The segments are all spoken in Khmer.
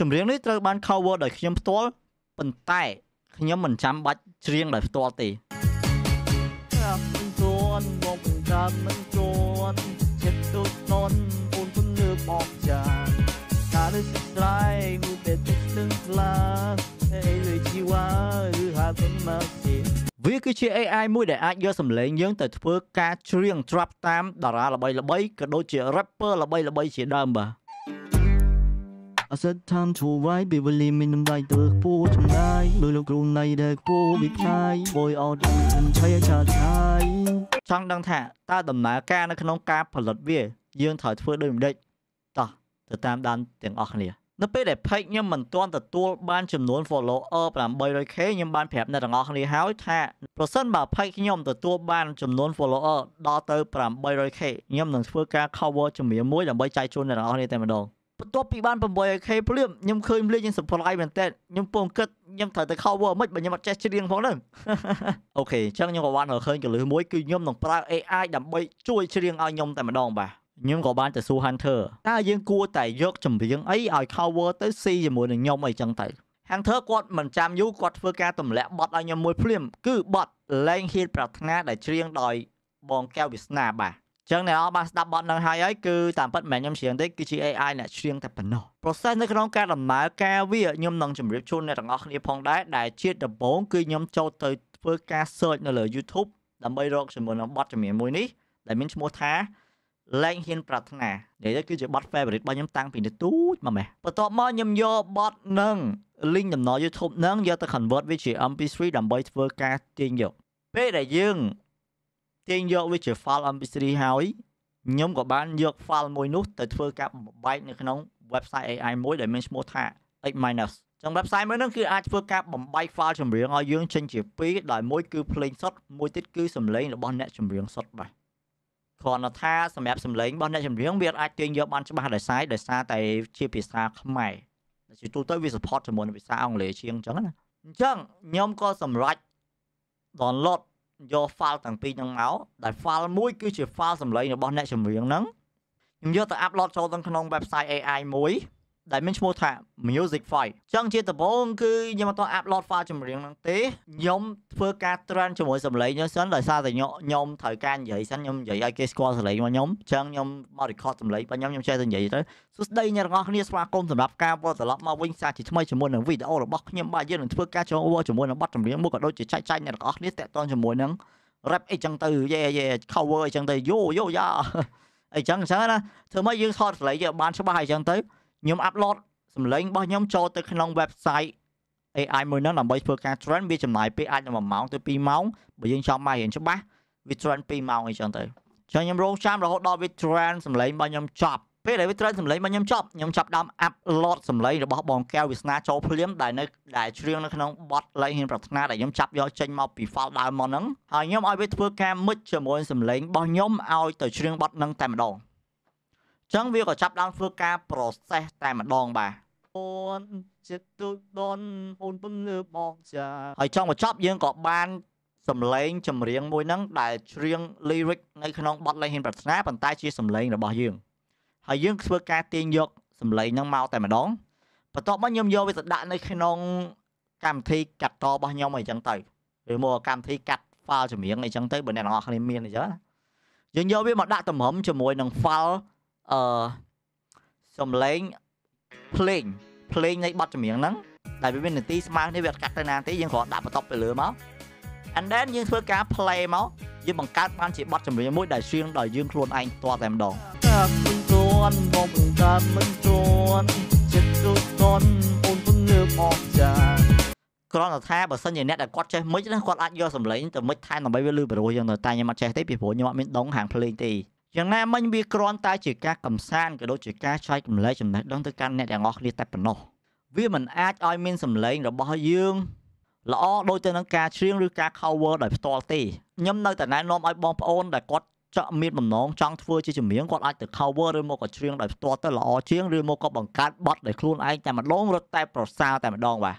ចម្រៀងនេះត្រូវបាន cover ដោយខ្ញុំផ្ទាល់ប៉ុន្តែខ្ញុំមិនចាំបាច់ច្រៀងដោយផ្ទាល់ទេក្រាប់មិនទួនមកក្រាប់មិនទួនចិត្តទូននអូនពុនលើបអបចា ការឫស្ត្រៃមួយពេលទឹកនឹងខ្លាអេលឺជីវ៉ាឬហាប់មកទេវាគឺជា AI មួយដែលអាចយកសម្លេងយើងទៅធ្វើការច្រៀងត្រាប់តាមតារាល្បីៗក៏ដូចជា rapper ល្បីៗជាដើមបាទអសិទ្ធតាមជួវៃពីវេលាមានតម្លៃទៅខ្ពស់ចំណាយដោយលោកគ្រូណៃដែលខ្ពស់វិផ្សាយបួយអត់មិនឆៃឆាឆាយចង់ដឹងថាតើដំណើរការនៅក្នុង ការផលិតវាយើងត្រូវធ្វើដូចម្ដេចតោះទៅតាមដានទាំងអស់គ្នានៅពេលដែល page ខ្ញុំមិនទាន់ទទួល បានចំនួន follower 800k ខ្ញុំបានប្រាប់អ្នកទាំងអស់គ្នាហើយថាប្រសិនបើ page ខ្ញុំទទួលបានចំនួន follower ដល់ទៅ 800k ខ្ញុំនឹងធ្វើការ cover ជំរាបមួយដើម្បីចែកជូនអ្នកទាំងអស់គ្នាតែម្ដងបន្ទាប់ពីបាន 8K ភ្លាមខ្ញុំឃើញលេខខ្ញុំ surprise មែនតើខ្ញុំពងគិតខ្ញុំត្រូវទៅ cover មិនបើខ្ញុំអត់ចេះច្រៀងផងហ្នឹងអូខេអញ្ចឹងខ្ញុំក៏បានឃើញកលឹះមួយគឺខ្ញុំនឹងប្រើ AI ដើម្បីជួយច្រៀងឲ្យខ្ញុំតែម្ដងបាទខ្ញុំក៏បានទៅសួរ Hunter តើយើងគួរតែយកចម្រៀងអីឲ្យ cover ទៅស៊ីជាមួយនឹងខ្ញុំអីចឹងទៅ Hunter គាត់មិនចាំយូរគាត់ធ្វើការទម្លាក់បត់ឲ្យខ្ញុំមួយភ្លាមគឺបត់ Lang Hill ប្រាថ្នាដែលច្រៀងដោយបងកែវវាសនាបាទចឹងអ្នកអរបានស្ដាប់បទនឹងហើយហើយគឺតាមពិតមិនមែនខ្ញុំច្រៀងទេគឺជា AI អ្នកច្រៀងតែប៉ុណ្ណោះ process នៅក្នុងការដំណើរការវាខ្ញុំនឹងជម្រាបជូនអ្នកទាំងអស់គ្នាផងដែរដែលជាដំបូងគឺខ្ញុំចូលទៅធ្វើការ search នៅលើ YouTube ដើម្បីរកជាមួយនឹងបទចម្រៀងមួយនេះដែលមានឈ្មោះថាលែងហ៊ានប្រាថ្នានិយាយទៅគឺជាបទ favorite របស់ខ្ញុំតាំងពីនៅទូចមកម៉េះបន្ទាប់មកខ្ញុំយកបទនឹង link ដំណរ YouTube នឹងយកទៅ convert វាជា MP3 ដើម្បីធ្វើការទាញយកពេលដែលយើងទាញយកវាជា file mp3 ហើយខ្ញុំក៏បានយក file មួយនោះទៅធ្វើការបំបែកនៅក្នុង website AI មួយដែលមានឈ្មោះថា x minus ចឹង website មួយហ្នឹងគឺអាចធ្វើការបំបែក file ចម្រៀងឲ្យយើងចេញជាពីរដោយមួយគឺភ្លេងសុទ្ធមួយទៀតគឺសំឡេងរបស់អ្នកចម្រៀងសុទ្ធបាទគ្រាន់តែថាសម្រាប់សំឡេងរបស់អ្នកចម្រៀងវាអាចទាញយកបានច្បាស់ដោយសារដោយសារតែជាភាសាខ្មែរជាទូទៅវា support ជាមួយនឹងភាសាអង់គ្លេសជាងអញ្ចឹងណាអញ្ចឹងខ្ញុំក៏សម្រេច download យក file ទាំងពីរហ្នឹងមកដែល file មួយគឺជា file សំឡេងរបស់អ្នកចម្រៀងហ្នឹងខ្ញុំយកទៅ upload ចូលទៅក្នុង website AI មួយដែលមានឈ្មោះថា Music File ចឹងជាដំបូងគឺខ្ញុំអត់ទាន់ upload file ចម្រៀងហ្នឹងទេខ្ញុំធ្វើការ train ជាមួយសម្លេងខ្ញុំសិនដោយសារតែខ្ញុំត្រូវការនិយាយសិនខ្ញុំនិយាយឲ្យគេស្គាល់សម្លេងរបស់ខ្ញុំចឹងខ្ញុំមក record សម្លេងរបស់ខ្ញុំខ្ញុំចេះតែនិយាយទៅសួស្តីអ្នកទាំងអស់គ្នាស្វាគមន៍សម្រាប់ការវត្តត្រឡប់មកវិញសារជាថ្មីជាមួយនឹងវីដេអូរបស់ខ្ញុំបាទយើងនឹងធ្វើការចូលជាមួយនឹងបទចម្រៀងមួយក៏ដូចជាចែកចែកអ្នកទាំងអស់គ្នាតាក់ទងជាមួយនឹង rap អីចឹងទៅយេយេ cover អីចឹងទៅយូយូយ៉ាអីចឹងចឹងណាធ្វើម៉េចយើងថតសម្លេងយកបានច្បាស់អីចឹងទៅខ្ញុំអាប់ឡូតសម្លេងរបស់ខ្ញុំចូលទៅ ក្នុង website AI មួយហ្នឹងដើម្បីធ្វើការ train វាចំណាយពេលអាចនឹង1ម៉ោង ទៅ2ម៉ោងបើយើងចង់បានរៀនច្បាស់វា train 2ម៉ោងអីចឹងទៅចឹងខ្ញុំរងចាំរហូតដល់វា train សម្លេងរបស់ខ្ញុំចប់ពេលដែលវា train សម្លេងរបស់ខ្ញុំចប់ខ្ញុំចាប់ដើម upload សម្លេងរបស់បងកែវវាសនាចូលភ្លាមដែលនៅដែលច្រៀងនៅក្នុង bot លេងហ៊ានប្រាថ្នាដែលខ្ញុំចាប់យកចេញមកពី file ដើមមកហ្នឹងហើយខ្ញុំឲ្យវាធ្វើការ mix ជាមួយសម្លេងរបស់ខ្ញុំឲ្យទៅច្រៀង bot ហ្នឹងតែម្ដងចឹងវាក៏ចាប់ដើមធ្វើការ process តែម្ដងបាទអូនចិត្តទូចដនអូនពំលើបងចាហើយចង់បញ្ចប់យើងក៏បានសំឡេងចម្រៀងមួយហ្នឹងដែលច្រៀង lyric នៅក្នុងបទលេងហ៊ានប្រាថ្នាប៉ុន្តែជាសំឡេងរបស់យើងហើយយើងធ្វើការទាញយកសំឡេងហ្នឹងមកតែម្ដងបន្ទាប់មកខ្ញុំយកវាទៅដាក់នៅក្នុង កម្មវិធីកាត់តរបស់ខ្ញុំអីចឹងទៅឬមកកម្មវិធីកាត់ file ចម្រៀងអីចឹងទៅបើអ្នកទាំងអស់គ្នាមានអីចឹងយើងយកវាមកដាក់តម្រឹមជាមួយនឹង file អឺសំឡេងភ្លេងភ្លេងនៃបទចម្រៀងហ្នឹងដែលវាមាននាទីស្មើគ្នាវាអត់កាត់ទៅណាទេយើងគ្រាន់ដាក់បន្ទប់ទៅលើមក and then យើងធ្វើការ play មកយើងបង្កើតបានជាបទចម្រៀងមួយដែលស្រៀងដោយយើងខ្លួនឯងផ្ទាល់តែម្ដងកាប់មិនទ្រាន់មកមិនកាត់មិនទ្រាន់ចិត្តទូតនអូនពងើបអស់ចាគ្រាន់តែថាបើសិនជាអ្នកដែលគាត់ចេះមិចណាគាត់អាចយកសម្លេងទៅមិចថែមដើម្បីវាលឺប្រួយយើងទៅតែខ្ញុំអត់ចេះទេពីព្រោះខ្ញុំអត់មានដងហាងភ្លេងទេយ៉ាងណាមិញវាគ្រាន់តែជាការកំសាន្តក៏ដូចជាការឆ្លើយកម្លែកចំណេះដឹងទៅកាន់អ្នកទាំងអស់គ្នាតែប៉ុណ្ណោះវាមិនអាចឲ្យមានសម្លេងរបស់យើងល្អដូចទៅនឹងការច្រៀងឬការ cover ដោយផ្ទាល់ទេខ្ញុំនៅតែណែនាំឲ្យបងប្អូនដែលគាត់ចង់មានបំណងចង់ធ្វើជាចម្រៀងគាត់អាចទៅ cover ឬមកក៏ច្រៀងដោយផ្ទាល់ទៅល្អជាងឬមកក៏បង្កើតបទដោយខ្លួនឯងតែម្ដងរត់តែប្រសើរតែម្ដងបាទ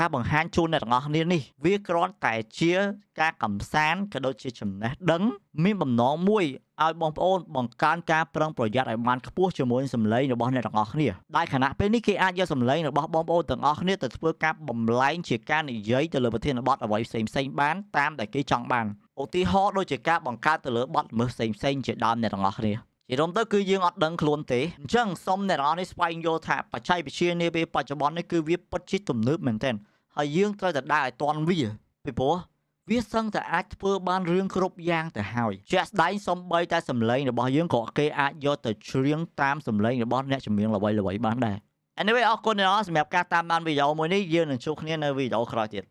ការបង្ហាញជូនអ្នកទាំងអស់គ្នានេះវាគ្រាន់តែជាការកំសាន្តក៏ដូចជាចំណេះដឹង មានបំណងមួយឲ្យបងប្អូនបង្កើនការប្រុងប្រយ័ត្នឲ្យបានខ្ពស់ជាមួយសម្លេងរបស់អ្នកទាំងអស់គ្នាដែលខណៈពេលនេះគេអាចយកសម្លេងរបស់បងប្អូនទាំងអស់គ្នាទៅធ្វើការបំលែងជាការនិយាយទៅលើប្រធានបទអ្វីផ្សេងៗបានតាមដែលគេចង់បានឧទាហរណ៍ដូចជាការបង្កើតទៅលើបទមើលផ្សេងៗជាដើមអ្នកទាំងអស់គ្នាជារួមទៅគឺយើងអត់ដឹងខ្លួនទេអញ្ចឹងសូមអ្នកនរនេះស្វែងយល់ថាបច្ចេកវិទ្យានាពេលបច្ចុប្បន្ននេះគឺវាពិតជាទំនើបមែនទែនហើយយើងត្រូវតែដើរឲ្យទាន់វាពីព្រោះវាសឹងតែអាចធ្វើបានរឿងគ្រប់យ៉ាងទៅហើយជាក់ស្ដែងសំបីតែសម្លេងរបស់យើងក៏គេអាចយកទៅច្រៀងតាមសម្លេងរបស់អ្នកចម្រៀងល្បីៗបានដែរ Anyway អរគុណអ្នកនរសម្រាប់ការតាមដានវីដេអូមួយនេះយើងនឹងជួបគ្នានៅវីដេអូក្រោយទៀត